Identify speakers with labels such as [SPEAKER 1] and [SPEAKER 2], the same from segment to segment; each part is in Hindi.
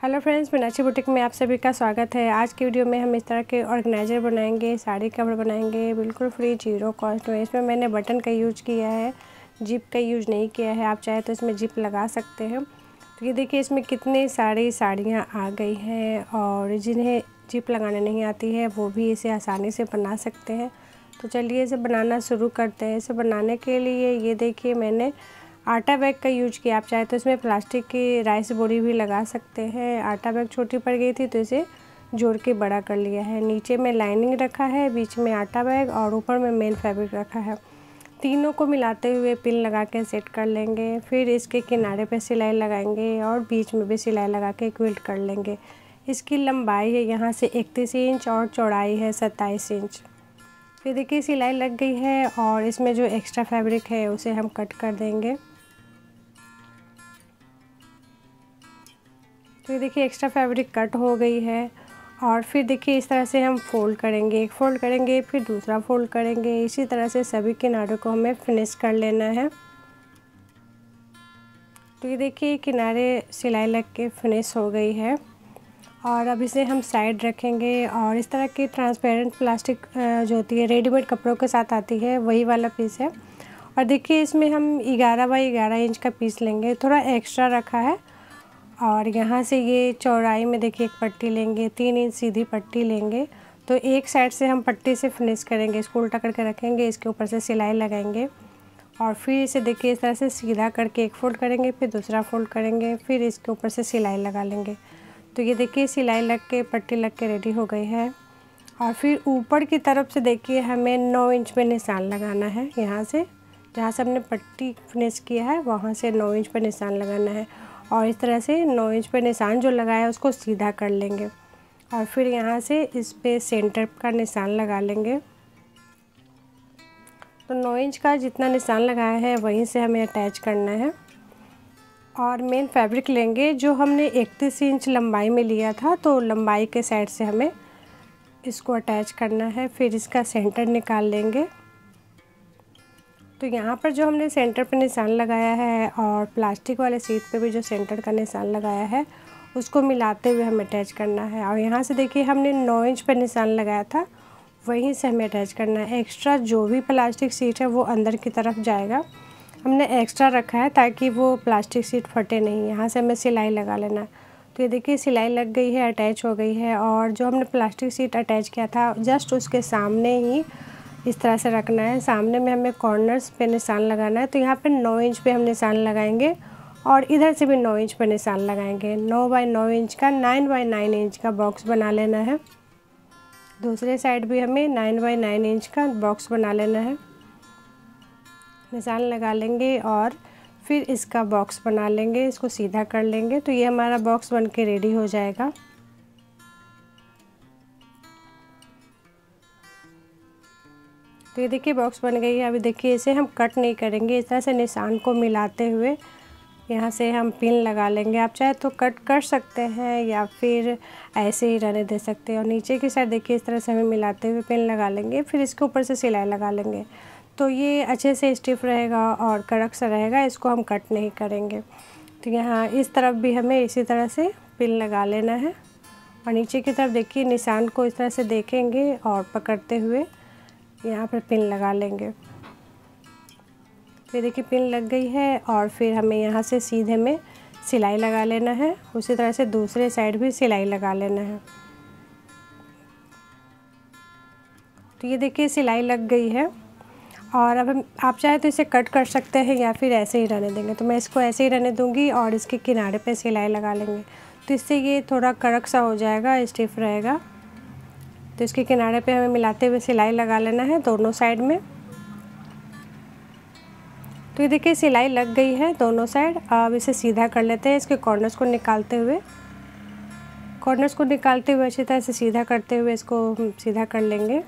[SPEAKER 1] हेलो फ्रेंड्स मीनाक्षी बुटीक में आप सभी का स्वागत है आज की वीडियो में हम इस तरह के ऑर्गेनाइज़र बनाएंगे साड़ी कवर बनाएंगे बिल्कुल फ्री जीरो कॉस्ट में इसमें मैंने बटन का यूज़ किया है जिप का यूज नहीं किया है आप चाहे तो इसमें जिप लगा सकते हैं तो ये देखिए इसमें कितने सारी साड़ियाँ आ गई हैं और जिन्हें जिप लगाने नहीं आती है वो भी इसे आसानी से बना सकते हैं तो चलिए इसे बनाना शुरू करते हैं इसे बनाने के लिए ये देखिए मैंने आटा बैग का यूज किया आप चाहे तो इसमें प्लास्टिक की राइस बोरी भी लगा सकते हैं आटा बैग छोटी पड़ गई थी तो इसे जोड़ के बड़ा कर लिया है नीचे में लाइनिंग रखा है बीच में आटा बैग और ऊपर में मेन फैब्रिक रखा है तीनों को मिलाते हुए पिन लगा के सेट कर लेंगे फिर इसके किनारे पे सिलाई लगाएंगे और बीच में भी सिलाई लगा के क्विल्ट कर लेंगे इसकी लंबाई है यहाँ से इकतीस इंच और चौड़ाई है सत्ताईस इंच फिर देखिए सिलाई लग गई है और इसमें जो एक्स्ट्रा फैब्रिक है उसे हम कट कर देंगे तो ये देखिए एक्स्ट्रा फैब्रिक कट हो गई है और फिर देखिए इस तरह से हम फोल्ड करेंगे एक फ़ोल्ड करेंगे फिर दूसरा फ़ोल्ड करेंगे इसी तरह से सभी किनारों को हमें फिनिश कर लेना है तो ये देखिए किनारे सिलाई लग के फिनिश हो गई है और अब इसे हम साइड रखेंगे और इस तरह की ट्रांसपेरेंट प्लास्टिक जो होती है रेडीमेड कपड़ों के साथ आती है वही वाला पीस है और देखिए इसमें हम 11 बाई 11 इंच का पीस लेंगे थोड़ा एक्स्ट्रा रखा है और यहाँ से ये चौड़ाई में देखिए एक पट्टी लेंगे तीन इंच सीधी पट्टी लेंगे तो एक साइड से हम पट्टी से फिनिश करेंगे इसको उल्टा करके रखेंगे इसके ऊपर से सिलाई लगाएंगे और फिर इसे देखिए इस तरह से सीधा करके एक फोल्ड करेंगे फिर दूसरा फोल्ड करेंगे फिर इसके ऊपर से सिलाई लगा लेंगे तो ये देखिए सिलाई लग के पट्टी लग के रेडी हो गई है और फिर ऊपर की तरफ से देखिए हमें नौ इंच में निशान लगाना है यहाँ से जहाँ से हमने पट्टी फिनिश किया है वहाँ से नौ इंच पर निशान लगाना है और इस तरह से नौ इंच पर निशान जो लगाया उसको सीधा कर लेंगे और फिर यहाँ से इस पर सेंटर का निशान लगा लेंगे तो नौ इंच का जितना निशान लगाया है वहीं से हमें अटैच करना है और मेन फैब्रिक लेंगे जो हमने इकतीस इंच लंबाई में लिया था तो लंबाई के साइड से हमें इसको अटैच करना है फिर इसका सेंटर निकाल लेंगे तो यहाँ पर जो हमने सेंटर पर निशान लगाया है और प्लास्टिक वाले सीट पे भी जो सेंटर का निशान लगाया है उसको मिलाते हुए हमें अटैच करना है और यहाँ से देखिए हमने नौ इंच पर निशान लगाया था वहीं से हमें अटैच करना है एक्स्ट्रा जो भी प्लास्टिक सीट है वो अंदर की तरफ जाएगा हमने एक्स्ट्रा रखा है ताकि वो प्लास्टिक सीट फटे नहीं यहाँ से हमें सिलाई लगा लेना है तो ये देखिए सिलाई लग गई है अटैच हो गई है और जो हमने प्लास्टिक सीट अटैच किया था जस्ट उसके सामने ही इस तरह से रखना है सामने में हमें कॉर्नर्स पे निशान लगाना है तो यहाँ पे नौ इंच पे हम निशान लगाएंगे और इधर से भी नौ इंच पे निशान लगाएंगे नौ बाई नौ इंच का नाइन बाई नाइन इंच का बॉक्स बना लेना है दूसरे साइड भी हमें नाइन बाई नाइन इंच का बॉक्स बना लेना है निशान लगा लेंगे और फिर इसका बॉक्स बना लेंगे इसको सीधा कर लेंगे तो ये हमारा बॉक्स बन के रेडी हो जाएगा तो ये देखिए बॉक्स बन गई है अभी देखिए इसे हम कट नहीं करेंगे इस तरह से निशान को मिलाते हुए यहाँ से हम पिन लगा लेंगे आप चाहे तो कट कर सकते हैं या फिर ऐसे ही रहने दे सकते हैं और नीचे की साइड देखिए इस तरह से हमें मिलाते हुए पिन लगा लेंगे फिर इसके ऊपर से सिलाई लगा लेंगे तो ये अच्छे से स्टिफ रहेगा और कड़क सा रहेगा इसको हम कट नहीं करेंगे तो यहाँ इस तरफ भी हमें इसी तरह से पिन लगा लेना है और नीचे की तरफ देखिए निशान को इस तरह से देखेंगे और पकड़ते हुए यहाँ पर पिन लगा लेंगे फिर ये देखिए पिन लग गई है और फिर हमें यहाँ से सीधे में सिलाई लगा लेना है उसी तरह से दूसरे साइड भी सिलाई लगा लेना है तो ये देखिए सिलाई लग गई है और अब हम आप चाहे तो इसे कट कर सकते हैं या फिर ऐसे ही रहने देंगे तो मैं इसको ऐसे ही रहने दूँगी और इसके किनारे पे सिलाई लगा लेंगे तो इससे ये थोड़ा कड़क सा हो जाएगा स्टिफ रहेगा तो इसके किनारे पे हमें मिलाते हुए सिलाई लगा लेना है दोनों साइड में तो ये देखिए सिलाई लग गई है दोनों साइड अब इसे सीधा कर लेते हैं इसके कॉर्नर्स को निकालते हुए कॉर्नर्स को निकालते हुए अच्छी तरह से सीधा करते हुए इसको सीधा कर लेंगे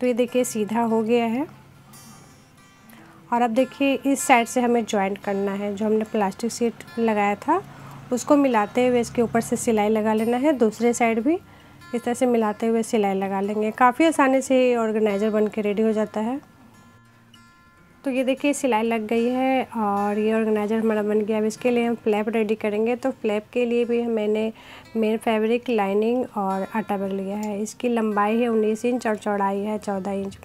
[SPEAKER 1] तो ये देखिए सीधा हो गया है और अब देखिए इस साइड से हमें ज्वाइंट करना है जो हमने प्लास्टिक सीट लगाया था उसको मिलाते हुए इसके ऊपर से सिलाई लगा लेना है दूसरे साइड भी इस तरह से मिलाते हुए सिलाई लगा लेंगे काफ़ी आसानी से ये ऑर्गेनाइज़र बन के रेडी हो जाता है तो ये देखिए सिलाई लग गई है और ये ऑर्गेनाइज़र हमारा बन गया अब इसके लिए हम फ्लैप रेडी करेंगे तो फ्लैप के लिए भी मैंने मेन फैब्रिक लाइनिंग और आटा बग लिया है इसकी लंबाई है उन्नीस इंच और चौड़ाई है चौदह इंच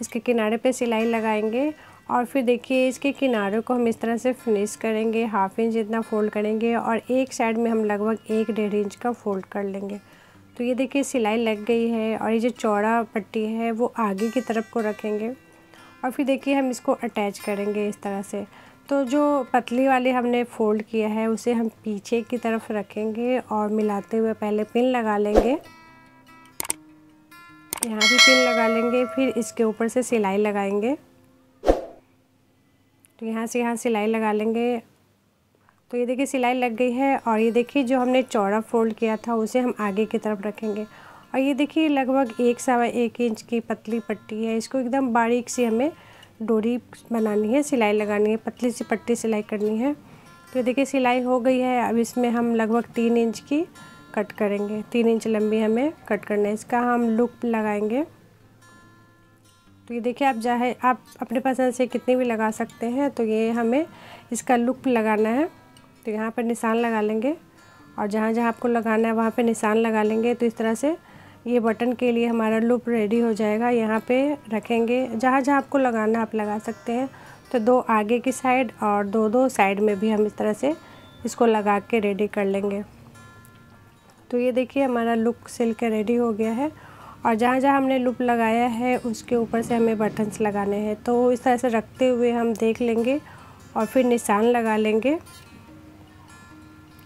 [SPEAKER 1] इसके किनारे पे सिलाई लगाएंगे और फिर देखिए इसके किनारे को हम इस तरह से फिनिश करेंगे हाफ इंच इतना फोल्ड करेंगे और एक साइड में हम लगभग एक डेढ़ इंच का फोल्ड कर लेंगे तो ये देखिए सिलाई लग गई है और ये जो चौड़ा पट्टी है वो आगे की तरफ को रखेंगे और फिर देखिए हम इसको अटैच करेंगे इस तरह से तो जो पतली वाले हमने फोल्ड किया है उसे हम पीछे की तरफ रखेंगे और मिलाते हुए पहले पिन लगा लेंगे यहाँ भी पिन लगा लेंगे फिर इसके ऊपर से सिलाई लगाएंगे तो यहाँ से यहाँ सिलाई लगा लेंगे तो ये देखिए सिलाई लग गई है और ये देखिए जो हमने चौड़ा फोल्ड किया था उसे हम आगे की तरफ रखेंगे और ये देखिए लगभग एक सवा एक इंच की पतली पट्टी है इसको एकदम बारीक सी हमें डोरी बनानी है सिलाई लगानी है पतली सी पट्टी सिलाई करनी है तो देखिए सिलाई हो गई है अब इसमें हम लगभग तीन इंच की कट करेंगे तीन इंच लंबी हमें कट करना है इसका हम लुक लगाएंगे तो ये देखिए आप चाहे आप अपने पसंद से कितनी भी लगा सकते हैं तो ये हमें इसका लुक लगाना है तो यहाँ पर निशान लगा लेंगे और जहाँ जहाँ आपको लगाना है वहाँ पर निशान लगा लेंगे तो इस तरह से ये बटन के लिए हमारा लूप रेडी हो जाएगा यहाँ पे रखेंगे जहाँ जहाँ आपको लगाना आप लगा सकते हैं तो दो आगे की साइड और दो दो साइड में भी हम इस तरह से इसको लगा के रेडी कर लेंगे तो ये देखिए हमारा लुक सिल के रेडी हो गया है और जहाँ जहाँ हमने लूप लगाया है उसके ऊपर से हमें बटन्स लगाने हैं तो इस तरह से रखते हुए हम देख लेंगे और फिर निशान लगा लेंगे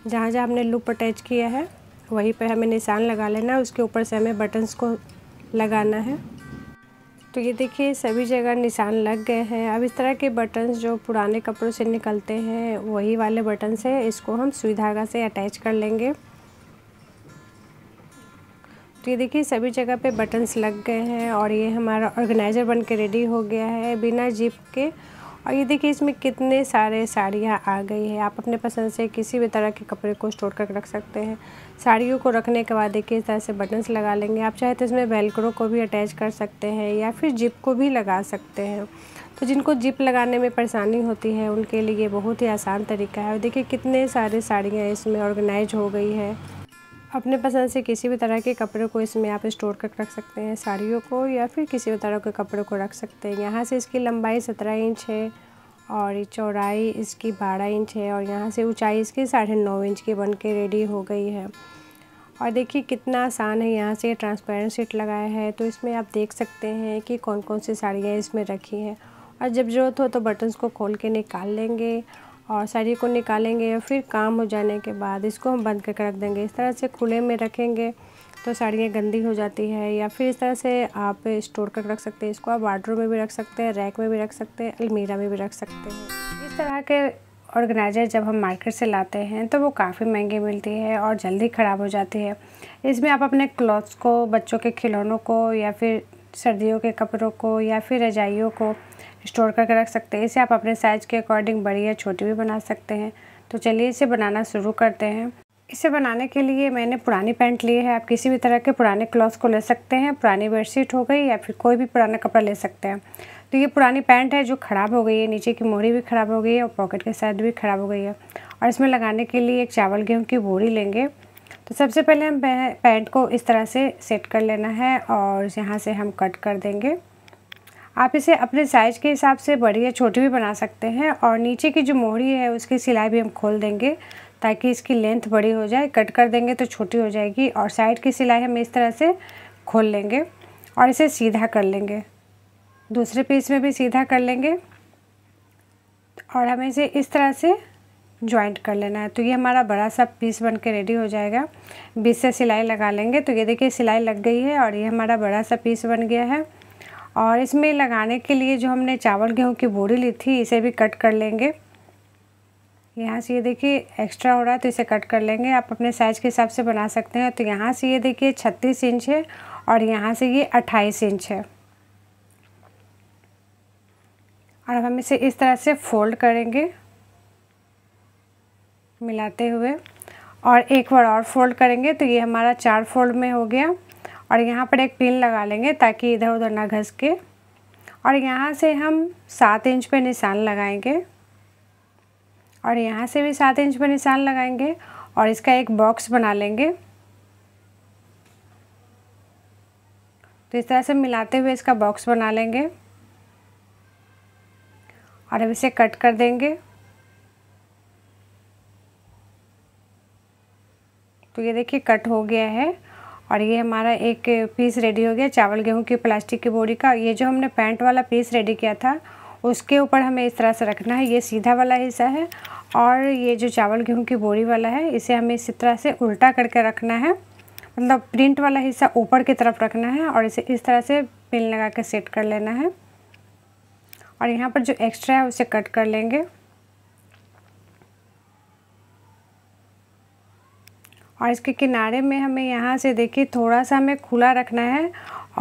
[SPEAKER 1] जहाँ जहाँ हमने लूप अटैच किया है वहीं पर हमें निशान लगा लेना है उसके ऊपर से हमें बटन्स को लगाना है तो ये देखिए सभी जगह निशान लग गए हैं अब इस तरह के बटन्स जो पुराने कपड़ों से निकलते हैं वही वाले बटन्स हैं इसको हम सुई धागा से अटैच कर लेंगे तो ये देखिए सभी जगह पे बटन्स लग गए हैं और ये हमारा ऑर्गेनाइज़र बन के रेडी हो गया है बिना जिप के और ये देखिए इसमें कितने सारे साड़ियाँ आ गई है आप अपने पसंद से किसी भी तरह के कपड़े को स्टोर करके रख सकते हैं साड़ियों को रखने के बाद देखिए इस तरह से बटन्स लगा लेंगे आप चाहे तो इसमें वेलक्रो को भी अटैच कर सकते हैं या फिर जिप को भी लगा सकते हैं तो जिनको जिप लगाने में परेशानी होती है उनके लिए बहुत ही आसान तरीका है और देखिए कितने सारे साड़ियाँ इसमें ऑर्गेनाइज हो गई है अपने पसंद से किसी भी तरह के कपड़े को इसमें आप स्टोर कर रख सकते हैं साड़ियों को या फिर किसी भी तरह के कपड़े को रख सकते हैं यहाँ से इसकी लंबाई सत्रह इंच है और चौड़ाई इसकी बारह इंच है और यहाँ से ऊंचाई इसकी साढ़े नौ इंच की बन के रेडी हो गई है और देखिए कितना आसान है यहाँ से ट्रांसपेरेंट सीट लगाया है तो इसमें आप देख सकते हैं कि कौन कौन सी साड़ियाँ इसमें रखी हैं और जब ज़रूरत हो तो बटन्स को खोल के निकाल लेंगे और साड़ी को निकालेंगे या फिर काम हो जाने के बाद इसको हम बंद करके रख देंगे इस तरह से खुले में रखेंगे तो साड़ियाँ गंदी हो जाती है या फिर इस तरह से आप स्टोर करके रख सकते हैं इसको आप वार्डरो में भी रख सकते हैं रैक में भी रख सकते हैं अलमीरा में भी रख सकते हैं इस तरह के ऑर्गेनाइज़र जब हम मार्केट से लाते हैं तो वो काफ़ी महंगी मिलती है और जल्दी ख़राब हो जाती है इसमें आप अपने क्लॉथ्स को बच्चों के खिलौनों को या फिर सर्दियों के कपड़ों को या फिर रजाइयों को स्टोर करके रख सकते हैं इसे आप अपने साइज़ के अकॉर्डिंग बड़ी या छोटी भी बना सकते हैं तो चलिए इसे बनाना शुरू करते हैं इसे बनाने के लिए मैंने पुरानी पैंट ली है आप किसी भी तरह के पुराने क्लॉथ को ले सकते हैं पुरानी बेडशीट हो गई या फिर कोई भी पुराना कपड़ा ले सकते हैं तो ये पुरानी पैंट है जो ख़राब हो गई है नीचे की मोरी भी ख़राब हो गई है और पॉकेट के साइड भी ख़राब हो गई है और इसमें लगाने के लिए एक चावल गेहूँ की बोरी लेंगे तो सबसे पहले हम पैंट को इस तरह से सेट कर लेना है और यहाँ से हम कट कर देंगे आप इसे अपने साइज़ के हिसाब से बड़ी या छोटी भी बना सकते हैं और नीचे की जो मोहरी है उसकी सिलाई भी हम खोल देंगे ताकि इसकी लेंथ बड़ी हो जाए कट कर देंगे तो छोटी हो जाएगी और साइड की सिलाई हम इस तरह से खोल लेंगे और इसे सीधा कर लेंगे दूसरे पीस में भी सीधा कर लेंगे और हमें इसे इस तरह से ज्वाइंट कर लेना है तो ये हमारा बड़ा सा पीस बन के रेडी हो जाएगा बीच से सिलाई लगा लेंगे तो ये देखिए सिलाई लग गई है और ये हमारा बड़ा सा पीस बन गया है और इसमें लगाने के लिए जो हमने चावल गेहूँ की बोरी ली थी इसे भी कट कर लेंगे यहाँ से ये देखिए एक्स्ट्रा हो रहा है तो इसे कट कर लेंगे आप अपने साइज़ के हिसाब से बना सकते हैं तो यहाँ से ये देखिए छत्तीस इंच है और यहाँ से ये अट्ठाईस इंच है और हम इसे इस तरह से फोल्ड करेंगे मिलाते हुए और एक बार और फोल्ड करेंगे तो ये हमारा चार फोल्ड में हो गया और यहाँ पर एक पिन लगा लेंगे ताकि इधर उधर ना घस के और यहाँ से हम सात इंच पे निशान लगाएंगे और यहाँ से भी सात इंच पे निशान लगाएंगे और इसका एक बॉक्स बना लेंगे तो इस तरह से मिलाते हुए इसका बॉक्स बना लेंगे और अब इसे कट कर देंगे तो ये देखिए कट हो गया है और ये हमारा एक पीस रेडी हो गया चावल गेहूं की प्लास्टिक की बोरी का ये जो हमने पैंट वाला पीस रेडी किया था उसके ऊपर हमें इस तरह से रखना है ये सीधा वाला हिस्सा है और ये जो चावल गेहूं की बोरी वाला है इसे हमें इसी तरह से उल्टा करके रखना है मतलब प्रिंट वाला हिस्सा ऊपर की तरफ रखना है और इसे इस तरह से पिन लगा के सेट कर लेना है और यहाँ पर जो एक्स्ट्रा है उसे कट कर लेंगे और इसके किनारे में हमें यहाँ से देखिए थोड़ा सा हमें खुला रखना है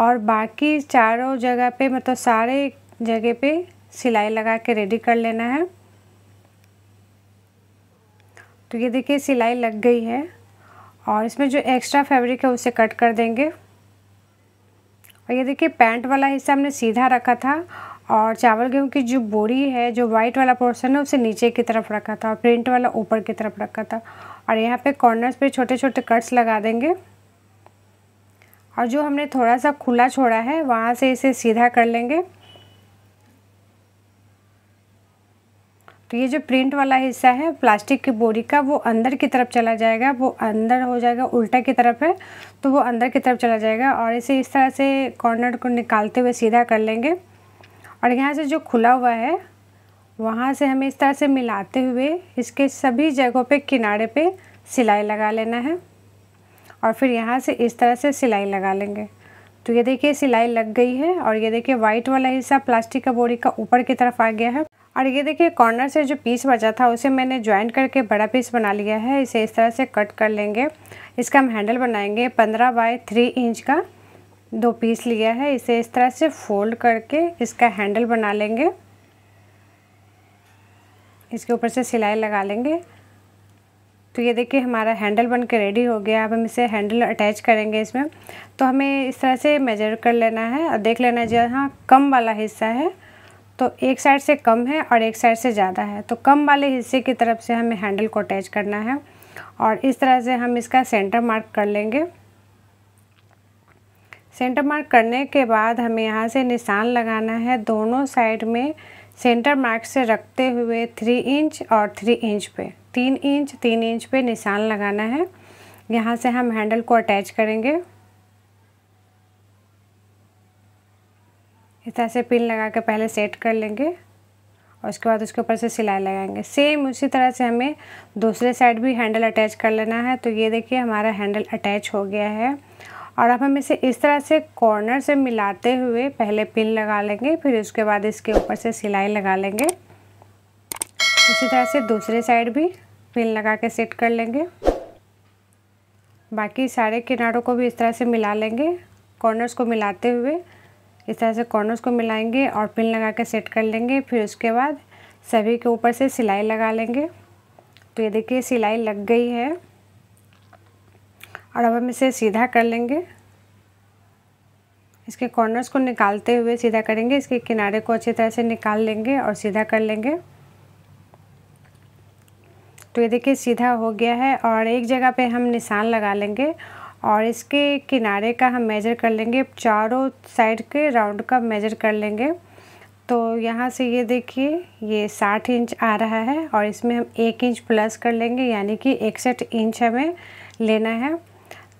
[SPEAKER 1] और बाकी चारों जगह पे मतलब सारे जगह पे सिलाई लगा के रेडी कर लेना है तो ये देखिए सिलाई लग गई है और इसमें जो एक्स्ट्रा फैब्रिक है उसे कट कर देंगे और ये देखिए पैंट वाला हिस्सा हमने सीधा रखा था और चावल गेहूँ की जो बोरी है जो वाइट वाला पोर्शन है उसे नीचे की तरफ रखा था और प्रिंट वाला ऊपर की तरफ रखा था और यहाँ पे कॉर्नर्स पे छोटे छोटे कट्स लगा देंगे और जो हमने थोड़ा सा खुला छोड़ा है वहाँ से इसे सीधा कर लेंगे तो ये जो प्रिंट वाला हिस्सा है प्लास्टिक की बोरी का वो अंदर की तरफ चला जाएगा वो अंदर हो जाएगा उल्टा की तरफ है तो वो अंदर की तरफ चला जाएगा और इसे इस तरह से कॉर्नर को निकालते हुए सीधा कर लेंगे और यहाँ से जो खुला हुआ है वहाँ से हमें इस तरह से मिलाते हुए इसके सभी जगहों पे किनारे पे सिलाई लगा लेना है और फिर यहाँ से इस तरह से सिलाई लगा लेंगे तो ये देखिए सिलाई लग गई है और ये देखिए वाइट वाला हिस्सा प्लास्टिक का बोरी का ऊपर की तरफ आ गया है और ये देखिए कॉर्नर से जो पीस बचा था उसे मैंने ज्वाइन करके बड़ा पीस बना लिया है इसे इस तरह से कट कर लेंगे इसका हम हैंडल बनाएंगे पंद्रह बाय थ्री इंच का दो पीस लिया है इसे इस तरह से फोल्ड करके इसका हैंडल बना लेंगे इसके ऊपर से सिलाई लगा लेंगे तो ये देखिए हमारा हैंडल बन के रेडी हो गया अब हम इसे हैंडल अटैच करेंगे इसमें तो हमें इस तरह से मेजर कर लेना है और देख लेना है जहाँ कम वाला हिस्सा है तो एक साइड से कम है और एक साइड से ज़्यादा है तो कम वाले हिस्से की तरफ से हमें हैंडल को अटैच करना है और इस तरह से हम इसका सेंटर मार्क कर लेंगे सेंटर मार्क करने के बाद हमें यहाँ से निशान लगाना है दोनों साइड में सेंटर मार्क से रखते हुए थ्री इंच और थ्री इंच पे तीन इंच तीन इंच पे निशान लगाना है यहाँ से हम हैंडल को अटैच करेंगे इस तरह से पिन लगा के पहले सेट कर लेंगे और उसके बाद उसके ऊपर से सिलाई लगाएंगे सेम उसी तरह से हमें दूसरे साइड भी हैंडल अटैच कर लेना है तो ये देखिए हमारा हैंडल अटैच हो गया है और अब हम इसे इस तरह से कॉर्नर से मिलाते हुए पहले पिन लगा लेंगे फिर उसके बाद इसके ऊपर से सिलाई लगा लेंगे इसी तरह से दूसरे साइड भी पिन लगा के सेट कर लेंगे बाकी सारे किनारों को भी इस तरह से मिला लेंगे कॉर्नर्स को मिलाते हुए इस तरह से कॉर्नर्स को मिलाएंगे और पिन लगा के सेट कर लेंगे फिर उसके बाद सभी के ऊपर से सिलाई लगा लेंगे तो ये देखिए सिलाई लग गई है और अब हम इसे सीधा कर लेंगे इसके कॉर्नर्स को निकालते हुए सीधा करेंगे इसके किनारे को अच्छी तरह से निकाल लेंगे और सीधा कर लेंगे तो ये देखिए सीधा हो गया है और एक जगह पे हम निशान लगा लेंगे और इसके किनारे का हम मेजर कर लेंगे चारों साइड के राउंड का मेजर कर लेंगे तो यहाँ से ये देखिए ये साठ इंच आ रहा है और इसमें हम एक इंच प्लस कर लेंगे यानी कि इकसठ इंच हमें लेना है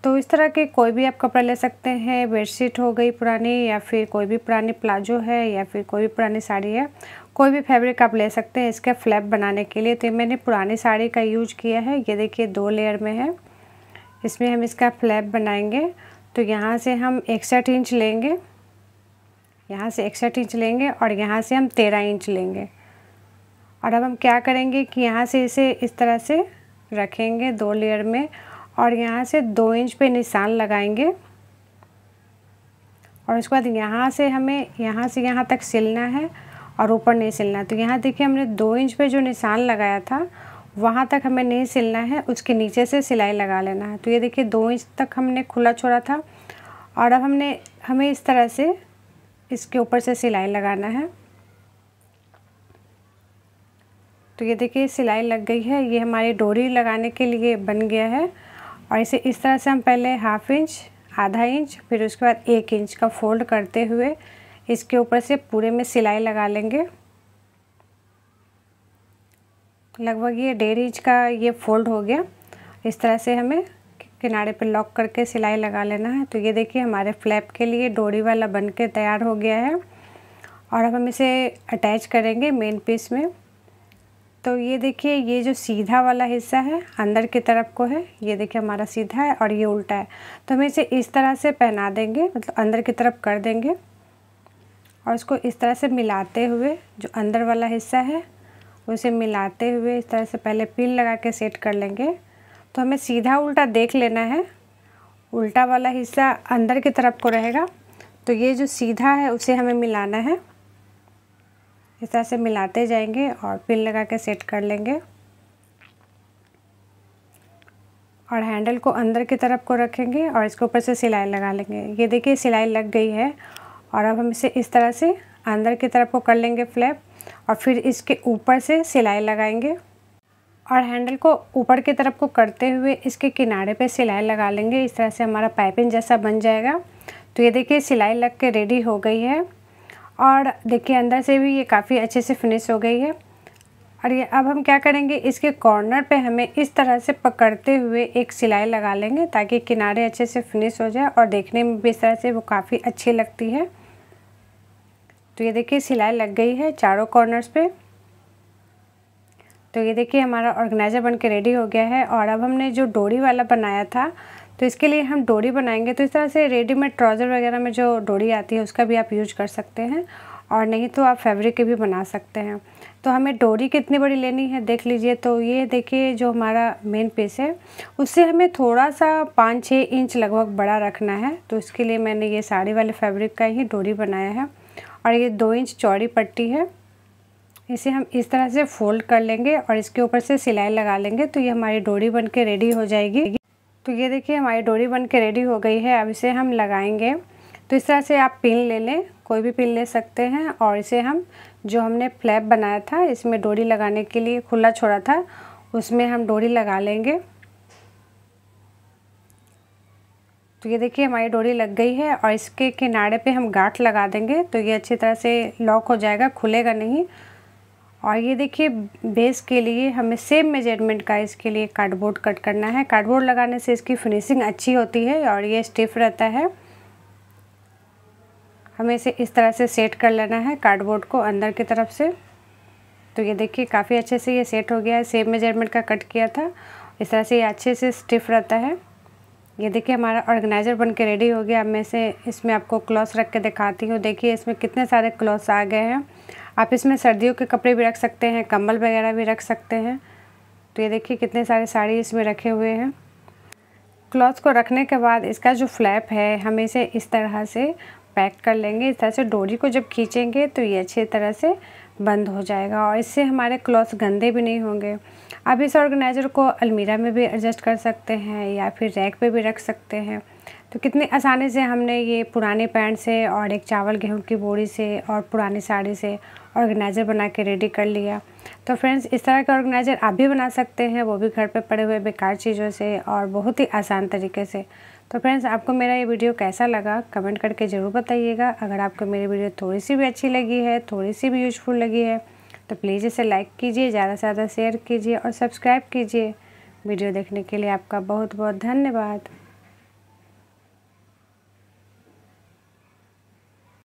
[SPEAKER 1] तो इस तरह के कोई भी आप कपड़ा ले सकते हैं बेडशीट हो गई पुरानी या फिर कोई भी पुरानी प्लाजो है या फिर कोई भी पुरानी साड़ी है कोई भी फैब्रिक आप ले सकते हैं इसके फ्लैप बनाने के लिए तो मैंने पुरानी साड़ी का यूज किया है ये देखिए दो लेयर में है इसमें हम इसका फ्लैप बनाएंगे तो यहाँ से हम इकसठ इंच लेंगे यहाँ से इकसठ इंच लेंगे और यहाँ से हम तेरह इंच लेंगे और अब हम क्या करेंगे कि यहाँ से इसे इस तरह से रखेंगे दो लेयर में और यहाँ से दो इंच पे निशान लगाएंगे और उसके बाद यहाँ से हमें यहाँ से यहाँ तक सिलना है और ऊपर नहीं सिलना तो यहाँ देखिए हमने दो इंच पे जो निशान लगाया था वहाँ तक हमें नहीं सिलना है उसके नीचे से सिलाई लगा लेना है तो ये देखिए दो इंच तक हमने खुला छोड़ा था और अब हमने हमें इस तरह से इसके ऊपर से सिलाई लगाना है तो ये देखिए सिलाई लग गई है ये हमारी डोरी लगाने के लिए बन गया है और इसे इस तरह से हम पहले हाफ इंच आधा इंच फिर उसके बाद एक इंच का फोल्ड करते हुए इसके ऊपर से पूरे में सिलाई लगा लेंगे लगभग ये डेढ़ इंच का ये फोल्ड हो गया इस तरह से हमें किनारे पर लॉक करके सिलाई लगा लेना है तो ये देखिए हमारे फ्लैप के लिए डोरी वाला बन के तैयार हो गया है और अब हम इसे अटैच करेंगे मेन पीस में तो ये देखिए ये जो सीधा वाला हिस्सा है अंदर की तरफ को है ये देखिए हमारा सीधा है और ये उल्टा है तो हम इसे इस तरह से पहना देंगे मतलब अंदर की तरफ कर देंगे और इसको इस तरह से मिलाते हुए जो अंदर वाला हिस्सा है उसे मिलाते हुए इस तरह से पहले पिन लगा के सेट कर लेंगे तो हमें सीधा उल्टा देख लेना है उल्टा वाला हिस्सा अंदर की तरफ को रहेगा तो ये जो सीधा है उसे हमें मिलाना है इस तरह से मिलाते जाएंगे और पिन लगा के सेट कर लेंगे और हैंडल को अंदर की तरफ को रखेंगे और इसके ऊपर से सिलाई लगा लेंगे ये देखिए सिलाई लग गई है और अब हम इसे इस तरह से अंदर की तरफ को कर लेंगे फ्लैप और फिर इसके ऊपर से सिलाई लगाएंगे और हैंडल को ऊपर की तरफ को करते हुए इसके किनारे पे सिलाई लगा लेंगे इस तरह से हमारा पाइपिंग जैसा बन जाएगा तो ये देखिए सिलाई लग के रेडी हो गई है और देखिए अंदर से भी ये काफ़ी अच्छे से फिनिश हो गई है और ये अब हम क्या करेंगे इसके कॉर्नर पे हमें इस तरह से पकड़ते हुए एक सिलाई लगा लेंगे ताकि किनारे अच्छे से फिनिश हो जाए और देखने में भी इस तरह से वो काफ़ी अच्छी लगती है तो ये देखिए सिलाई लग गई है चारों कॉर्नर्स पे तो ये देखिए हमारा ऑर्गेनाइज़र बन के रेडी हो गया है और अब हमने जो डोरी वाला बनाया था तो इसके लिए हम डोरी बनाएंगे तो इस तरह से रेडीमेड ट्राउज़र वगैरह में जो डोरी आती है उसका भी आप यूज कर सकते हैं और नहीं तो आप फैब्रिक के भी बना सकते हैं तो हमें डोरी कितनी बड़ी लेनी है देख लीजिए तो ये देखिए जो हमारा मेन पीस है उससे हमें थोड़ा सा पाँच छः इंच लगभग बड़ा रखना है तो इसके लिए मैंने ये साड़ी वाले फैब्रिक का ही डोरी बनाया है और ये दो इंच चौड़ी पट्टी है इसे हम इस तरह से फोल्ड कर लेंगे और इसके ऊपर से सिलाई लगा लेंगे तो ये हमारी डोरी बन के रेडी हो जाएगी तो ये देखिए हमारी डोरी बन के रेडी हो गई है अब इसे हम लगाएंगे तो इस तरह से आप पिन ले लें कोई भी पिन ले सकते हैं और इसे हम जो हमने फ्लैप बनाया था इसमें डोरी लगाने के लिए खुला छोड़ा था उसमें हम डोरी लगा लेंगे तो ये देखिए हमारी डोरी लग गई है और इसके किनारे पे हम गांठ लगा देंगे तो ये अच्छी तरह से लॉक हो जाएगा खुलेगा नहीं और ये देखिए बेस के लिए हमें सेम मेजरमेंट का इसके लिए कार्डबोर्ड कट करना है कार्डबोर्ड लगाने से इसकी फिनिशिंग अच्छी होती है और ये स्टिफ रहता है हमें इसे इस तरह से सेट कर लेना है कार्डबोर्ड को अंदर की तरफ से तो ये देखिए काफ़ी अच्छे से ये सेट हो गया है सेम मेजरमेंट का कट किया था इस तरह से ये अच्छे से स्टिफ रहता है ये देखिए हमारा ऑर्गेनाइज़र बन के रेडी हो गया अब मैं इसे इसमें आपको क्लॉथ्स रख के दिखाती हूँ देखिए इसमें कितने सारे क्लॉथ्स आ गए हैं आप इसमें सर्दियों के कपड़े भी रख सकते हैं कंबल वगैरह भी रख सकते हैं तो ये देखिए कितने सारे साड़ी इसमें रखे हुए हैं क्लॉथ को रखने के बाद इसका जो फ्लैप है हम इसे इस तरह से पैक कर लेंगे इस तरह से डोरी को जब खींचेंगे तो ये अच्छी तरह से बंद हो जाएगा और इससे हमारे क्लॉथ गंदे भी नहीं होंगे आप इस ऑर्गेनाइज़र को अलमीरा में भी एडजस्ट कर सकते हैं या फिर रैक पे भी रख सकते हैं तो कितने आसानी से हमने ये पुराने पैंट से और एक चावल गेहूं की बोरी से और पुरानी साड़ी से ऑर्गेनाइज़र बना के रेडी कर लिया तो फ्रेंड्स इस तरह के ऑर्गेनाइज़र आप भी बना सकते हैं वो भी घर पे पड़े हुए बेकार चीज़ों से और बहुत ही आसान तरीके से तो फ्रेंड्स आपको मेरा ये वीडियो कैसा लगा कमेंट करके ज़रूर बताइएगा अगर आपको मेरी वीडियो थोड़ी सी भी अच्छी लगी है थोड़ी सी भी यूजफुल लगी है तो प्लीज़ इसे लाइक कीजिए ज़्यादा से ज़्यादा शेयर कीजिए और सब्सक्राइब कीजिए वीडियो देखने के लिए आपका बहुत बहुत धन्यवाद